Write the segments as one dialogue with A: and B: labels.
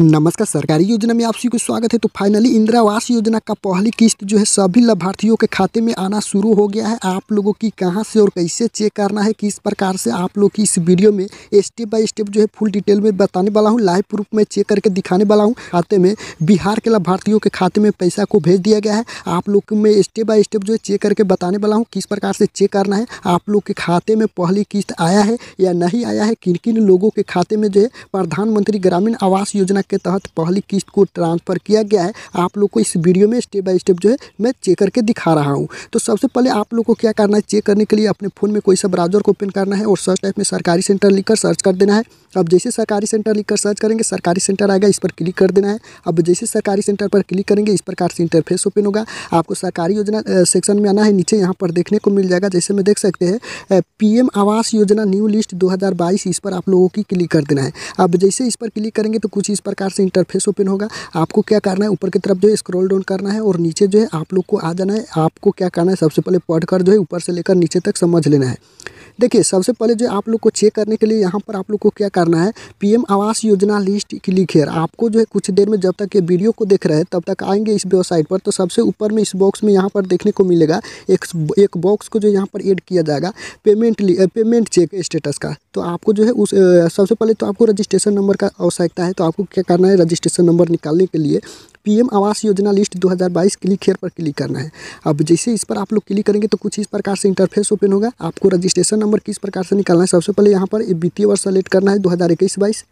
A: नमस्कार सरकारी योजना में आप सभी को स्वागत है तो फाइनली इंदिरा आवास योजना का पहली किस्त जो है सभी लाभार्थियों के खाते में आना शुरू हो गया है आप लोगों की कहां से और कैसे चेक करना है किस प्रकार से आप लोग की इस वीडियो में स्टेप बाय स्टेप जो है फुल डिटेल में बताने वाला हूं लाइव प्रूफ में चेक करके दिखाने वाला हूँ खाते में बिहार के लाभार्थियों के खाते में पैसा को भेज दिया गया है आप लोग में स्टेप बाय स्टेप जो है चेक करके बताने वाला हूँ किस प्रकार से चेक करना है आप लोग के खाते में पहली किस्त आया है या नहीं आया है किन किन लोगों के खाते में जो है प्रधानमंत्री ग्रामीण आवास योजना के तहत पहली किस्त को ट्रांसफ़र किया गया है आप लोग को इस वीडियो में स्टेप बाय स्टेप जो है मैं चेक करके दिखा रहा हूँ तो सबसे पहले आप लोग को क्या करना है चेक करने के लिए अपने फ़ोन में कोई सा ब्राउजर को ओपन करना है और सर्च टाइप में सरकारी सेंटर लिखकर सर्च कर देना है अब जैसे सरकारी सेंटर लिखकर सर्च करेंगे सरकारी सेंटर आएगा इस पर क्लिक कर देना है अब जैसे सरकारी सेंटर पर क्लिक करेंगे इस प्रकार से इंटरफेस ओपन होगा आपको सरकारी योजना सेक्शन में आना है नीचे यहाँ पर देखने को मिल जाएगा जैसे में देख सकते हैं पीएम आवास योजना न्यू लिस्ट 2022 इस पर आप लोगों की क्लिक कर देना है अब जैसे इस पर क्लिक करेंगे तो कुछ इस पर प्रकार से इंटरफेस ओपन होगा आपको क्या करना है ऊपर की तरफ जो है स्क्रॉल डाउन करना है और नीचे जो है आप लोग को आ जाना है आपको क्या करना है सबसे पहले पढ़कर जो है ऊपर से लेकर नीचे तक समझ लेना है देखिए सबसे पहले जो आप लोग को चेक करने के लिए यहाँ पर आप लोग को क्या करना है PM Awas Yojana list click है आपको जो है कुछ देर में जब तक ये वीडियो को देख रहे हैं तब तक आएंगे इस वेबसाइट पर तो सबसे ऊपर में इस बॉक्स में यहाँ पर देखने को मिलेगा एक एक बॉक्स को जो यहाँ पर एड किया जाएगा पेमेंट पेमेंट चेक स्टेटस का तो आपको जो है उस सबसे पहले तो आपको रजिस्ट्रेशन नंबर का आवश्यकता है तो आपको क्या करना है रजिस्ट्रेशन नंबर निकालने के लिए PM Awas Yojana list 2022 click here पर क्लिक करना है अब जैसे इस पर आप लोग क्लिक करेंगे तो कुछ इस प्रकार से इंटरफेस ओपन होगा आपको रजिस्ट्रेशन नंबर किस प्रकार से निकालना है सबसे पहले यहाँ पर वित्तीय वर्ष सेलेक्ट करना है दो हज़ार इक्कीस बाईस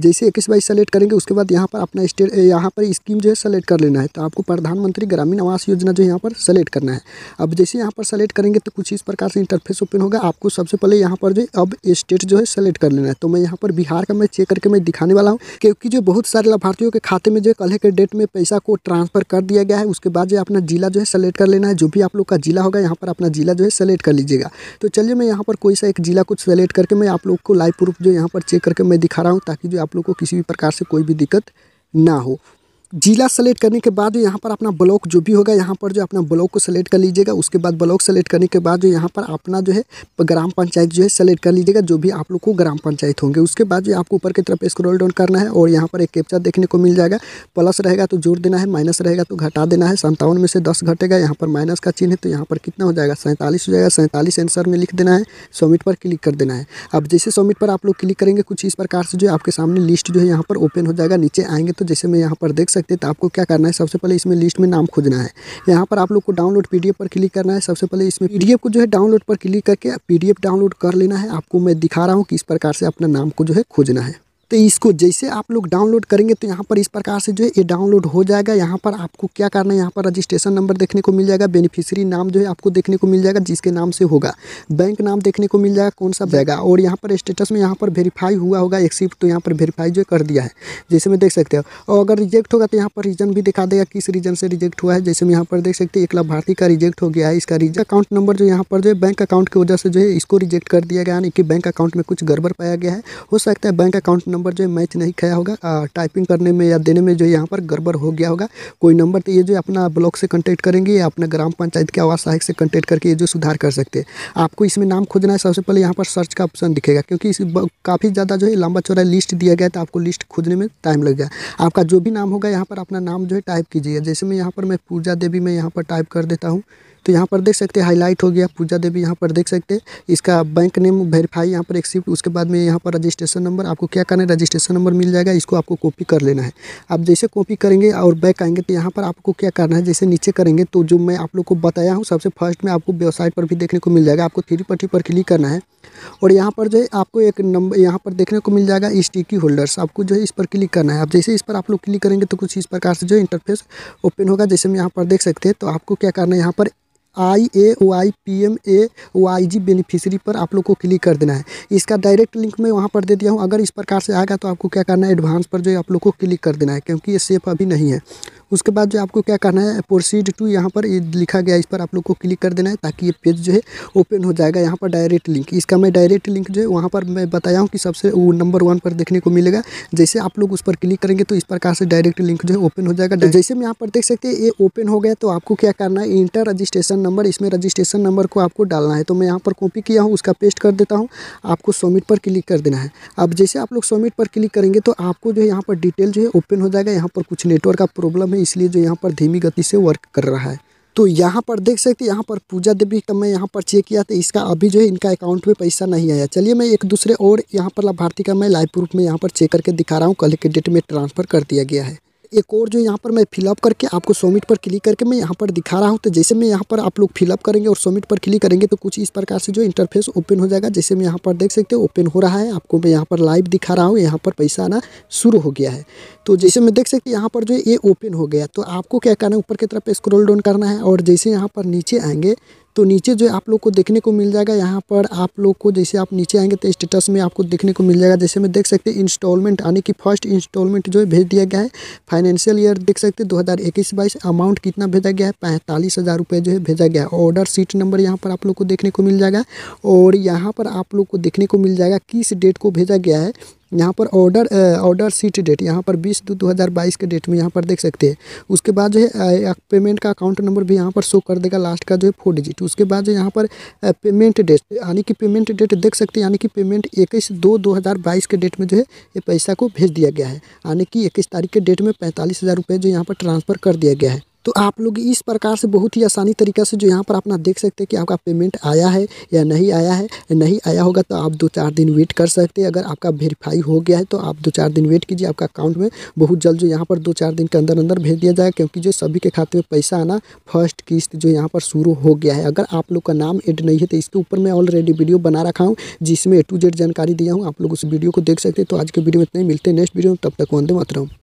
A: जैसे इक्कीस बाईस सेलेक्ट करेंगे उसके बाद यहाँ पर अपना स्टेट यहाँ पर स्कीम जो है सेलेक्ट कर लेना है तो आपको प्रधानमंत्री ग्रामीण आवास योजना जो है यहाँ पर सेलेक्ट करना है अब जैसे यहाँ पर सेलेक्ट करेंगे तो कुछ इस प्रकार से इंटरफेस ओपन होगा आपको सबसे पहले यहाँ पर जो अब स्टेट जो है सेलेक्ट कर लेना है तो मैं यहाँ पर बिहार का मैं चेक करके मैं दिखाने वाला हूँ क्योंकि जो बहुत सारे लाभार्थियों के खाते में जो कल के डेट में पैसा को ट्रांसफर कर दिया गया है उसके बाद जो अपना जिला जो है सेलेक्ट कर लेना है जो भी आप लोग का जिला होगा यहाँ पर अपना जिला जो है सेलेक्ट कर लीजिएगा तो चलिए मैं यहाँ पर कोई सा एक जिला कुछ सेलेक्ट करके मैं आप लोग को लाइव प्रूफ जो यहाँ पर चेक करके मैं दिखा रहा हूँ ताकि जो आप लोग को किसी भी प्रकार से कोई भी दिक्कत ना हो जिला सेलेक्ट करने के बाद यहाँ पर अपना ब्लॉक जो भी होगा यहाँ पर जो अपना ब्लॉक को सेलेक्ट कर लीजिएगा उसके बाद ब्लॉक सेलेक्ट करने के बाद जो यहाँ पर अपना जो है ग्राम पंचायत जो है सेलेक्ट कर लीजिएगा जो भी आप लोग को ग्राम पंचायत होंगे उसके बाद जो आपको ऊपर की तरफ स्क्रॉल डाउन करना है और यहाँ पर एक कैप्चा देखने को मिल जाएगा प्लस रहेगा तो जोड़ देना है माइनस रहेगा तो घटा देना है संतावन में से दस घटेगा यहाँ पर माइनस का चिन्ह है तो यहाँ पर कितना हो जाएगा सैंतालीस हो जाएगा सैंतालीस आंसर में लिख देना है सबमिट पर क्लिक कर देना है अब जैसे सबमिट पर आप लोग क्लिक करेंगे कुछ इस प्रकार से जो आपके सामने लिस्ट जो है यहाँ पर ओपन हो जाएगा नीचे आएंगे तो जैसे मैं यहाँ पर देख सकते हैं तो आपको क्या करना है सबसे पहले इसमें लिस्ट में नाम खोजना है यहाँ पर आप लोग को डाउनलोड पी पर क्लिक करना है सबसे पहले इसमें पी को जो है डाउनलोड पर क्लिक करके पी डाउनलोड कर लेना है आपको मैं दिखा रहा हूँ किस प्रकार से अपना नाम को जो है खोजना है तो इसको जैसे आप लोग डाउनलोड करेंगे तो यहाँ पर इस प्रकार से जो है ये डाउनलोड हो जाएगा यहाँ पर आपको क्या करना है यहाँ पर रजिस्ट्रेशन नंबर देखने को मिल जाएगा बेनिफिशियरी नाम जो है आपको देखने को मिल जाएगा जिसके नाम से होगा बैंक नाम देखने को मिल जाएगा कौन सा बैगा और यहाँ पर स्टेटस में यहाँ पर वेरीफाई हुआ होगा एक्सिप्ट तो यहाँ पर वेरीफाई जो कर दिया है जैसे में देख सकते हो और अगर रिजेक्ट होगा तो यहाँ पर रीजन भी दिखा देगा किस रीजन से रिजेक्ट हुआ है जैसे मैं यहाँ पर देख सकते हैं एक लाभार्थी का रिजेक्ट हो गया है इसका रिजेक्ट अकाउंट नंबर जो यहाँ पर जो है बैंक अकाउंट की वजह से जो है इसको रिजेक्ट कर दिया गया यानी कि बैंक अकाउंट में कुछ गड़बड़ पाया गया है हो सकता है बैंक अकाउंट नंबर नंबर जो है मैच नहीं खाया होगा टाइपिंग करने में या देने में जो यहाँ पर गड़बड़ हो गया होगा कोई नंबर तो ये जो अपना ब्लॉक से कॉन्टैक्ट करेंगे या अपना ग्राम पंचायत के आवास सहायक से कॉन्टैक्ट करके ये जो सुधार कर सकते हैं आपको इसमें नाम खोजना है सबसे पहले यहाँ पर सर्च का ऑप्शन दिखेगा क्योंकि इस काफ़ी ज़्यादा जो है लंबा चौड़ा लिस्ट दिया गया था तो आपको लिस्ट खोजने में टाइम लग गया आपका जो भी नाम होगा यहाँ पर अपना नाम जो है टाइप कीजिए जैसे मैं यहाँ पर मैं पूजा देवी में यहाँ पर टाइप कर देता हूँ तो यहाँ पर देख सकते हैं हाईलाइट हो गया पूजा देवी यहाँ पर देख सकते हैं इसका बैंक नेम वेरीफाई यहाँ पर एक्सिप्ट उसके बाद में यहाँ पर रजिस्ट्रेशन नंबर आपको क्या करना है रजिस्ट्रेशन नंबर मिल जाएगा इसको आपको कॉपी कर लेना है आप जैसे कॉपी करेंगे और बैक आएंगे तो यहाँ पर आपको क्या करना है जैसे नीचे करेंगे तो जो मैं आप लोग को बताया हूँ सबसे फर्स्ट में आपको वेबसाइट पर भी देखने को मिल जाएगा आपको थ्री पट्टी पर क्लिक करना है और यहाँ पर जो है आपको एक नंबर यहाँ पर देखने को मिल जाएगा स्टिकी होल्डर्स आपको जो है इस पर क्लिक करना है आप जैसे इस पर आप लोग क्लिक करेंगे तो कुछ इस प्रकार से जो इंटरफेस ओपन होगा जैसे हम यहाँ पर देख सकते हैं तो आपको क्या करना है यहाँ पर I A Y P M A Y G beneficiary पर आप लोग को क्लिक कर देना है इसका डायरेक्ट लिंक मैं वहाँ पर दे दिया हूँ अगर इस प्रकार से आएगा तो आपको क्या करना है एडवांस पर जो है आप लोग को क्लिक कर देना है क्योंकि ये सेफ अभी नहीं है उसके बाद जो आपको क्या करना है प्रोसीड टू यहाँ पर ये लिखा गया इस पर आप लोग को क्लिक कर देना है ताकि ये पेज जो है ओपन हो जाएगा यहाँ पर डायरेक्ट लिंक इसका मैं डायरेक्ट लिंक जो है वहाँ पर मैं बताया हूँ कि सबसे वो नंबर वन पर देखने को मिलेगा जैसे आप लोग उस पर क्लिक करेंगे तो इस प्रकार से डायरेक्ट लिंक जो है ओपन हो जाएगा तो जैसे मैं यहाँ पर देख सकते हैं ये ओपन हो गया तो आपको क्या करना है इंटर रजिस्ट्रेशन नंबर इसमें रजिस्ट्रेशन नंबर को आपको डालना है तो मैं यहाँ पर कॉपी किया हूँ उसका पेस्ट कर देता हूँ आपको सबमिट पर क्लिक कर देना है अब जैसे आप लोग सबमिट पर क्लिक करेंगे तो आपको जो है यहाँ पर डिटेल जो है ओपन हो जाएगा यहाँ पर कुछ नेटवर्क का प्रॉब्लम है इसलिए जो यहाँ पर धीमी गति से वर्क कर रहा है तो यहाँ पर देख सकते हैं यहाँ पर पूजा देवी का मैं यहाँ पर चेक किया था तो इसका अभी जो है इनका अकाउंट में पैसा नहीं आया चलिए मैं एक दूसरे और यहाँ पर लाभार्थी का मैं लाइव प्रूफ में यहाँ पर चेक करके दिखा रहा हूँ कल के डेट में ट्रांसफ़र कर दिया गया है एक और जो यहाँ पर मैं फिलअप करके आपको सोमिट पर क्लिक करके मैं यहाँ पर दिखा रहा हूँ तो जैसे मैं यहाँ पर आप लोग फिलअप करेंगे और सोमिट पर क्लिक करेंगे तो कुछ इस प्रकार से जो इंटरफेस ओपन हो जाएगा जैसे मैं यहाँ पर देख सकते हो ओपन हो रहा है आपको मैं यहाँ पर लाइव दिखा रहा हूँ यहाँ पर पैसा आना शुरू हो गया है तो जैसे मैं देख हूँ यहाँ पर जो ये ओपन हो गया तो आपको क्या करना है ऊपर की तरफ स्क्रोल डाउन करना है और जैसे यहाँ पर नीचे आएंगे तो नीचे जो आप लोग को देखने को मिल जाएगा यहाँ पर आप लोग को जैसे आप नीचे आएंगे तो स्टेटस में आपको देखने को मिल जाएगा जैसे मैं देख सकते हैं इंस्टॉलमेंट यानी कि फर्स्ट इंस्टॉलमेंट जो है भेज दिया गया है फाइनेंशियल ईयर देख सकते हैं दो हज़ार इक्कीस बाईस अमाउंट कितना भेजा गया है पैंतालीस हज़ार रुपये जो है भेजा गया है ऑर्डर सीट नंबर यहाँ पर आप लोग को देखने को मिल जाएगा और यहाँ पर आप लोग को देखने को मिल जाएगा किस डेट को भेजा गया है यहाँ पर ऑर्डर ऑर्डर सीट डेट यहाँ पर बीस दो दो हज़ार बाईस के डेट में यहाँ पर देख सकते हैं उसके बाद जो है पेमेंट का अकाउंट नंबर भी यहाँ पर शो कर देगा लास्ट का जो है फोर डिजिट उसके बाद जो यहाँ पर पेमेंट डेट यानी कि पेमेंट डेट देख सकते हैं यानी कि पेमेंट इक्कीस दो दो हज़ार बाईस के डेट में जो है ये पैसा को भेज दिया गया है यानी कि इक्कीस तारीख के डेट में पैंतालीस हज़ार रुपये जो यहाँ पर ट्रांसफ़र कर दिया गया है तो आप लोग इस प्रकार से बहुत ही आसानी तरीके से जो यहाँ पर अपना देख सकते हैं कि आपका पेमेंट आया है या नहीं आया है नहीं आया होगा तो आप दो चार दिन वेट कर सकते हैं अगर आपका वेरीफाई हो गया है तो आप दो चार दिन वेट कीजिए आपका अकाउंट में बहुत जल्द जो यहाँ पर दो चार दिन के अंदर अंदर भेज दिया जाएगा क्योंकि जो सभी के खाते में पैसा आना फर्स्ट किस्त जो यहाँ पर शुरू हो गया है अगर आप लोग का नाम एड नहीं है तो इसके ऊपर मैं ऑलरेडी वीडियो बना रखा हूँ जिसमें ए टू जेड जानकारी दिया हूँ आप लोग उस वीडियो को देख सकते हैं तो आज के वीडियो में इतने मिलते हैं नेक्स्ट वीडियो में तब तक वंदे हूँ